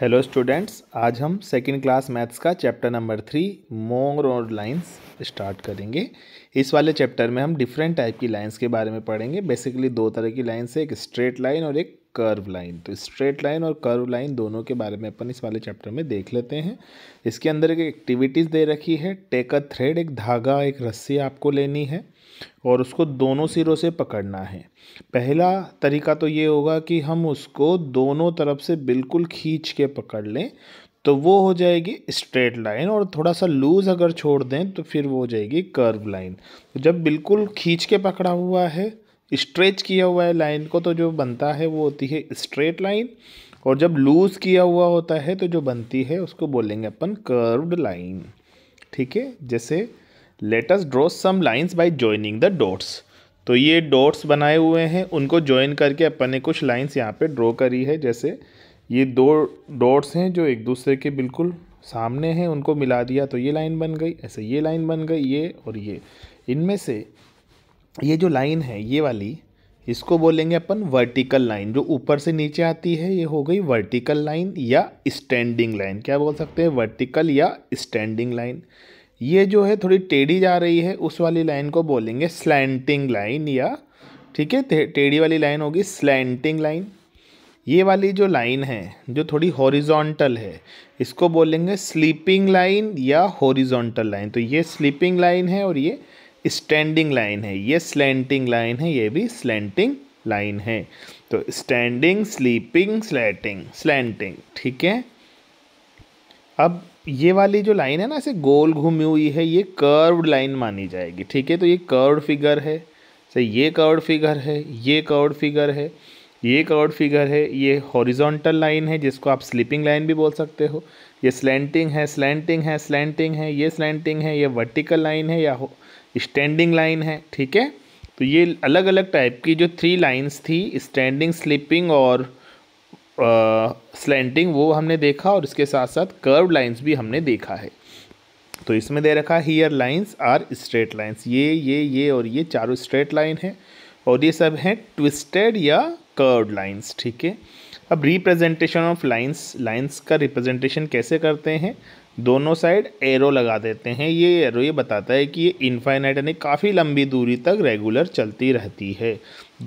hello students आज हम second class maths का चैप्टर नंबर थ्री मोंग रोड लाइंस स्टार्ट करेंगे इस वाले चैप्टर में हम डिफरेंट टाइप की लाइंस के बारे में पढ़ेंगे बेसिकली दो तरह की लाइंस है एक स्ट्रेट लाइन और एक कर्व लाइन तो स्ट्रेट लाइन और कर्व लाइन दोनों के बारे में अपन इस वाले चैप्टर में देख लेते हैं इसके अंदर एक एक्टिविटीज़ दे रखी है टेक अ थ्रेड एक धागा एक रस्सी आपको लेनी है और उसको दोनों सिरों से पकड़ना है पहला तरीका तो ये होगा कि हम उसको दोनों तरफ से बिल्कुल खींच के पकड़ लें तो वो हो जाएगी स्ट्रेट लाइन और थोड़ा सा लूज़ अगर छोड़ दें तो फिर वो हो जाएगी कर्व लाइन तो जब बिल्कुल खींच के पकड़ा हुआ है स्ट्रेच किया हुआ है लाइन को तो जो बनता है वो होती है स्ट्रेट लाइन और जब लूज़ किया हुआ होता है तो जो बनती है उसको बोलेंगे अपन कर्व्ड लाइन ठीक है जैसे as draw some lines by joining the dots तो ये डॉट्स बनाए हुए हैं उनको ज्वाइन करके अपन ने कुछ लाइन्स यहाँ पे ड्रॉ करी है जैसे ये दो डॉट्स हैं जो एक दूसरे के बिल्कुल सामने हैं उनको मिला दिया तो ये लाइन बन गई ऐसे ये लाइन बन गई ये और ये इनमें से ये जो लाइन है ये वाली इसको बोलेंगे अपन वर्टिकल लाइन जो ऊपर से नीचे आती है ये हो गई वर्टिकल लाइन या स्टैंडिंग लाइन क्या बोल सकते हैं वर्टिकल या स्टैंडिंग लाइन ये जो है थोड़ी टेढ़ी जा रही है उस वाली लाइन को बोलेंगे स्लैंटिंग लाइन या ठीक है टेढ़ी वाली लाइन होगी स्लैंटिंग लाइन ये वाली जो लाइन है जो थोड़ी हॉरिजॉन्टल है इसको बोलेंगे स्लीपिंग लाइन या हॉरिजॉन्टल लाइन तो ये स्लीपिंग लाइन है और ये स्टैंडिंग लाइन है ये स्लैंटिंग लाइन है ये भी स्लैंटिंग लाइन है तो स्टैंडिंग स्लीपिंग स्लैटिंग स्लैंटिंग ठीक है अब ये वाली जो लाइन है ना इसे गोल घूमी हुई है ये कर्व्ड लाइन मानी जाएगी ठीक है तो ये कर्व्ड फिगर है सही तो ये कर्व्ड फिगर है ये कर्व्ड फिगर है ये कर्व्ड फिगर है ये हॉरिजॉन्टल लाइन है जिसको आप स्लीपिंग लाइन भी बोल सकते हो ये स्लैंटिंग है स्लैंटिंग है स्लैंटिंग है ये स्लैंटिंग है ये वर्टिकल लाइन है या स्टैंडिंग लाइन है ठीक है तो ये अलग अलग टाइप की जो थ्री लाइंस थी स्टैंडिंग स्लिपिंग और स्लेंटिंग वो हमने देखा और इसके साथ साथ कर्व लाइंस भी हमने देखा है तो इसमें दे रखा है here lines are straight lines ये ये ये और ये चारों स्ट्रेट लाइन है और ये सब हैं ट्विस्टेड या कर्व लाइंस ठीक है अब रिप्रेजेंटेशन ऑफ लाइंस लाइंस का रिप्रेजेंटेशन कैसे करते हैं दोनों साइड एरो लगा देते हैं ये एरो ये बताता है कि ये इन्फाइनाइट यानी काफ़ी लंबी दूरी तक रेगुलर चलती रहती है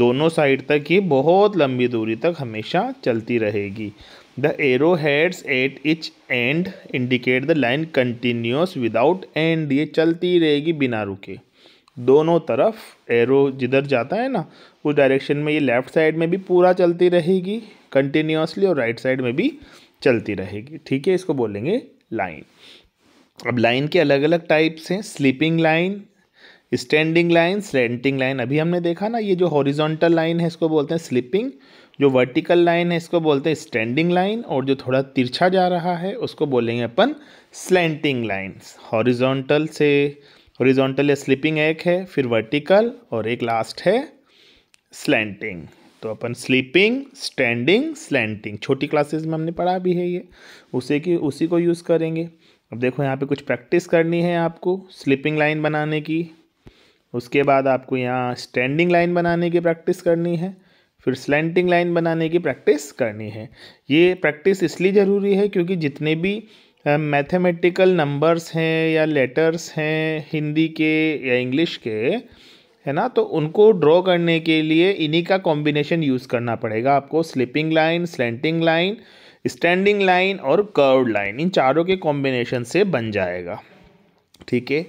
दोनों साइड तक ये बहुत लंबी दूरी तक हमेशा चलती रहेगी the arrow heads at each end indicate the line continuous without end ये चलती रहेगी बिना रुके दोनों तरफ एरो जिधर जाता है ना उस डायरेक्शन में ये लेफ़्ट साइड में भी पूरा चलती रहेगी कंटिन्यूसली और राइट right साइड में भी चलती रहेगी ठीक है इसको बोलेंगे लाइन अब लाइन के अलग अलग टाइप्स हैं sleeping line standing line slanting line अभी हमने देखा ना ये जो हॉरिजॉन्टल लाइन है इसको बोलते हैं स्लीपिंग जो वर्टिकल लाइन है इसको बोलते हैं स्टैंडिंग लाइन और जो थोड़ा तिरछा जा रहा है उसको बोलेंगे अपन स्लेंटिंग लाइन हॉरिजॉन्टल से हॉरिजॉन्टल या स्लीपिंग एक है फिर वर्टिकल और एक लास्ट है स्लेंटिंग तो अपन स्लीपिंग स्टैंडिंग स्लैंटिंग छोटी क्लासेस में हमने पढ़ा भी है ये उसी की उसी को यूज़ करेंगे अब देखो यहाँ पे कुछ प्रैक्टिस करनी है आपको स्लीपिंग लाइन बनाने की उसके बाद आपको यहाँ स्टैंडिंग लाइन बनाने की प्रैक्टिस करनी है फिर स्लैंटिंग लाइन बनाने की प्रैक्टिस करनी है ये प्रैक्टिस इसलिए ज़रूरी है क्योंकि जितने भी मैथमेटिकल नंबर्स हैं या लेटर्स हैं हिंदी के या इंग्लिश के है ना तो उनको ड्रॉ करने के लिए इन्हीं का कॉम्बिनेशन यूज़ करना पड़ेगा आपको sleeping line slanting line standing line और कर्व लाइन इन चारों के कॉम्बिनेशन से बन जाएगा ठीक है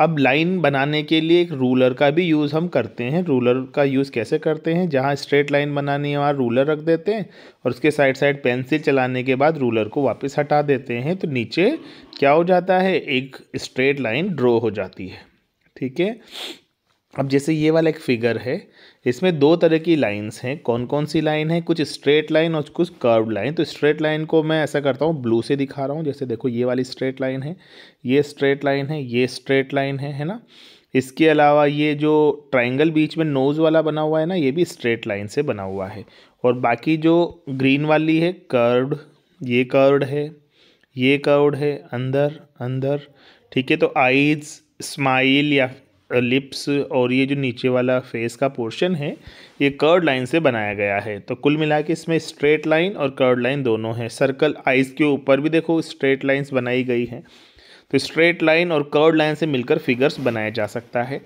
अब लाइन बनाने के लिए एक रूलर का भी यूज़ हम करते हैं रूलर का यूज़ कैसे करते हैं जहाँ स्ट्रेट लाइन बनानी है वहाँ रूलर रख देते हैं और उसके साइड साइड पेंसिल चलाने के बाद रूलर को वापस हटा देते हैं तो नीचे क्या हो जाता है एक स्ट्रेट लाइन ड्रॉ हो जाती है ठीक है अब जैसे ये वाला एक फिगर है इसमें दो तरह की लाइंस हैं कौन कौन सी लाइन है कुछ स्ट्रेट लाइन और कुछ कर्व लाइन तो स्ट्रेट लाइन को मैं ऐसा करता हूँ ब्लू से दिखा रहा हूँ जैसे देखो ये वाली स्ट्रेट लाइन है ये स्ट्रेट लाइन है ये स्ट्रेट लाइन है है ना इसके अलावा ये जो ट्राइंगल बीच में नोज़ वाला बना हुआ है ना ये भी स्ट्रेट लाइन से बना हुआ है और बाकी जो ग्रीन वाली है कर्व ये कर्व है ये कर्व है अंदर अंदर ठीक है तो आइज़ स्माइल या लिप्स और ये जो नीचे वाला फेस का पोर्शन है ये कर्ड लाइन से बनाया गया है तो कुल मिला के इसमें स्ट्रेट लाइन और कर्ड लाइन दोनों हैं सर्कल आइज़ के ऊपर भी देखो स्ट्रेट लाइंस बनाई गई हैं तो स्ट्रेट लाइन और कर्ड लाइन से मिलकर फिगर्स बनाया जा सकता है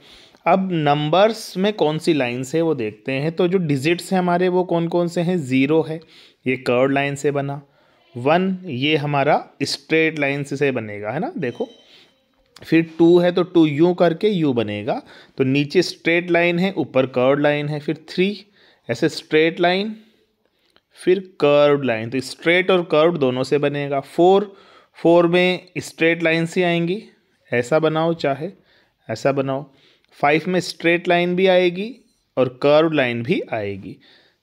अब नंबर्स में कौन सी लाइन्स है वो देखते हैं तो जो डिजिट्स हैं हमारे वो कौन कौन से हैं ज़ीरो है ये कर्ड लाइन से बना वन ये हमारा स्ट्रेट लाइन से बनेगा है ना देखो फिर टू है तो टू यू करके यू बनेगा तो नीचे स्ट्रेट लाइन है ऊपर कर्व लाइन है फिर थ्री ऐसे स्ट्रेट लाइन फिर कर्व लाइन तो स्ट्रेट और कर्व दोनों से बनेगा फोर फोर में स्ट्रेट लाइन से आएंगी ऐसा बनाओ चाहे ऐसा बनाओ फाइव में स्ट्रेट लाइन भी आएगी और कर्व लाइन भी आएगी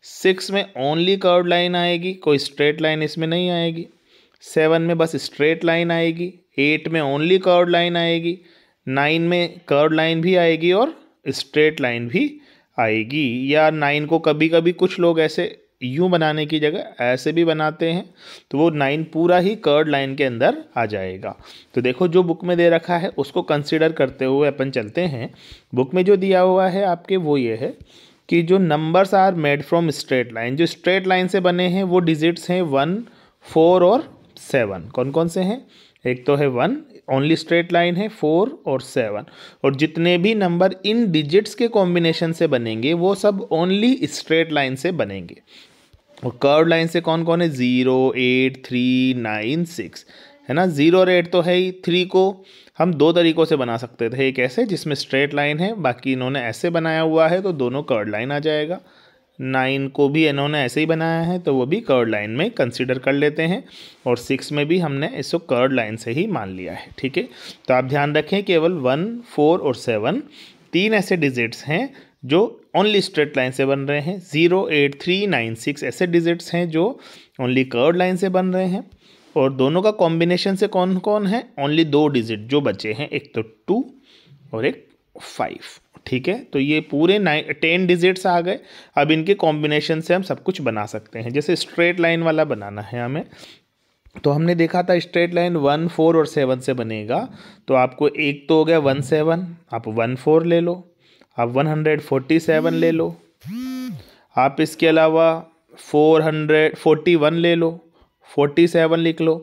सिक्स में ओनली कर्व लाइन आएगी कोई स्ट्रेट लाइन इसमें नहीं आएगी सेवन में बस स्ट्रेट लाइन आएगी एट में ओनली कर्व लाइन आएगी नाइन में कर्व लाइन भी आएगी और स्ट्रेट लाइन भी आएगी या नाइन को कभी कभी कुछ लोग ऐसे यूँ बनाने की जगह ऐसे भी बनाते हैं तो वो नाइन पूरा ही कर्ड लाइन के अंदर आ जाएगा तो देखो जो बुक में दे रखा है उसको कंसिडर करते हुए अपन चलते हैं बुक में जो दिया हुआ है आपके वो ये है कि जो numbers are made from straight line जो स्ट्रेट लाइन से बने हैं वो डिजिट्स हैं वन फोर और सेवन कौन कौन से हैं एक तो है वन ओनली स्ट्रेट लाइन है फोर और सेवन और जितने भी नंबर इन डिजिट्स के कॉम्बिनेशन से बनेंगे वो सब ओनली स्ट्रेट लाइन से बनेंगे और कर्व लाइन से कौन कौन है zero eight three nine six है ना ज़ीरो और एट तो है ही थ्री को हम दो तरीक़ों से बना सकते थे एक ऐसे जिसमें स्ट्रेट लाइन है बाकी इन्होंने ऐसे बनाया हुआ है तो दोनों कर्व लाइन आ जाएगा नाइन को भी इन्होंने ऐसे ही बनाया है तो वो भी कर्ड लाइन में कंसिडर कर लेते हैं और सिक्स में भी हमने इसको कर्ड लाइन से ही मान लिया है ठीक है तो आप ध्यान रखें केवल वन फोर और सेवन तीन ऐसे डिजिट्स हैं जो ओनली स्ट्रेट लाइन से बन रहे हैं zero eight three nine six ऐसे डिजिट्स हैं जो ओनली कर्ड लाइन से बन रहे हैं और दोनों का कॉम्बिनेशन से कौन कौन है ओनली दो डिजिट जो बचे हैं एक तो टू और एक फाइव ठीक है तो ये पूरे नाइन टेन डिजिट्स आ गए अब इनके कॉम्बिनेशन से हम सब कुछ बना सकते हैं जैसे स्ट्रेट लाइन वाला बनाना है हमें तो हमने देखा था स्ट्रेट लाइन वन फोर और सेवन से बनेगा तो आपको एक तो हो गया वन सेवन आप वन फोर ले लो आप वन हंड्रेड फोर्टी सेवन ले लो आप इसके अलावा फोर हंड्रेड फोर्टी वन ले लो फोर्टी सेवन लिख लो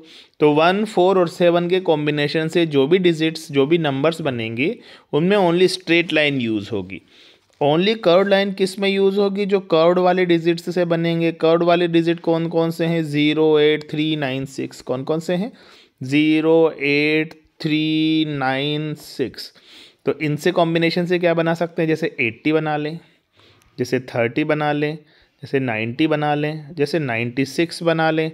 तो वन फोर और सेवन के कॉम्बिनेशन से जो भी डिजिट्स जो भी नंबर्स बनेंगे उनमें ओनली स्ट्रेट लाइन यूज़ होगी ओनली कर्व लाइन किस में यूज़ होगी जो कर्ड वाले डिजिट्स से बनेंगे कर्व्ड वाले डिजिट कौन कौन से हैं zero eight three nine six कौन कौन से हैं zero eight three nine six तो इनसे कॉम्बिनेशन से क्या बना सकते हैं जैसे एट्टी बना लें जैसे थर्टी बना लें जैसे नाइन्टी बना लें जैसे नाइन्टी सिक्स बना लें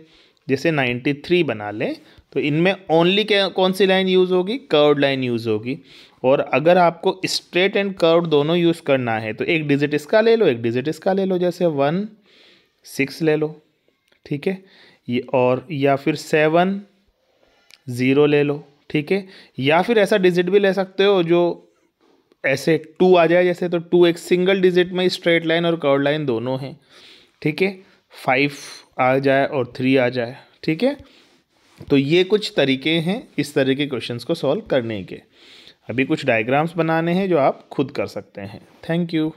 जैसे 93 बना लें तो इनमें ओनली कौन सी लाइन यूज़ होगी कर्व लाइन यूज़ होगी और अगर आपको स्ट्रेट एंड कर्व दोनों यूज़ करना है तो एक डिजिट इसका ले लो एक डिजिट इसका ले लो जैसे वन सिक्स ले लो ठीक है ये और या फिर सेवन ज़ीरो ले लो ठीक है या फिर ऐसा डिजिट भी ले सकते हो जो ऐसे टू आ जाए जैसे तो टू एक सिंगल डिजिट में स्ट्रेट लाइन और कर्व लाइन दोनों हैं ठीक है फाइव आ जाए और थ्री आ जाए ठीक है तो ये कुछ तरीके हैं इस तरह के क्वेश्चंस को सॉल्व करने के अभी कुछ डायग्राम्स बनाने हैं जो आप खुद कर सकते हैं थैंक यू